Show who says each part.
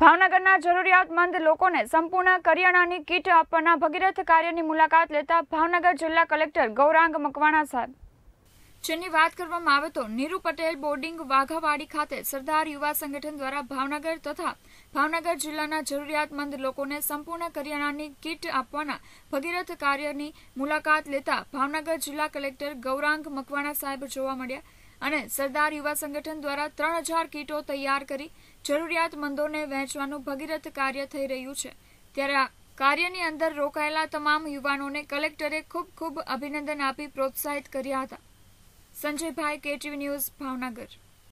Speaker 1: ભાવનગરના જરૂરિયાતમંદ લોકોને સંપૂર્ણ કરિયાણાની કીટ આપવાના ભગીરથ કાર્યની મુલાકાત લેતા ભાવનગર જિલ્લા કલેક્ટર ગૌરાંગ મકવાણા સાહેબ જેની વાત કરવામાં આવે તો નીરુ પટેલ બોર્ડિંગ વાઘાવાડી ખાતે સરદાર યુવા સંગઠન દ્વારા ભાવનગર તથા ભાવનગર જિલ્લાના જરૂરિયાતમંદ લોકોને સંપૂર્ણ કરિયાણાની કીટ આપવાના ભગીરથ કાર્યની મુલાકાત લેતા ભાવનગર જિલ્લા કલેક્ટર ગૌરાંગ મકવાણા સાહેબ જોવા મળ્યા અને સરદાર યુવા સંગઠન દ્વારા ત્રણ હજાર કીટો તૈયાર કરી જરૂરિયાતમંદોને વહેંચવાનું ભગીરથ કાર્ય થઈ રહ્યું છે ત્યારે આ કાર્યની અંદર રોકાયેલા તમામ યુવાનોને કલેક્ટરે ખૂબ ખૂબ અભિનંદન આપી પ્રોત્સાહિત કર્યા હતા સંજયભાઈ કેટીવી ન્યૂઝ ભાવનગર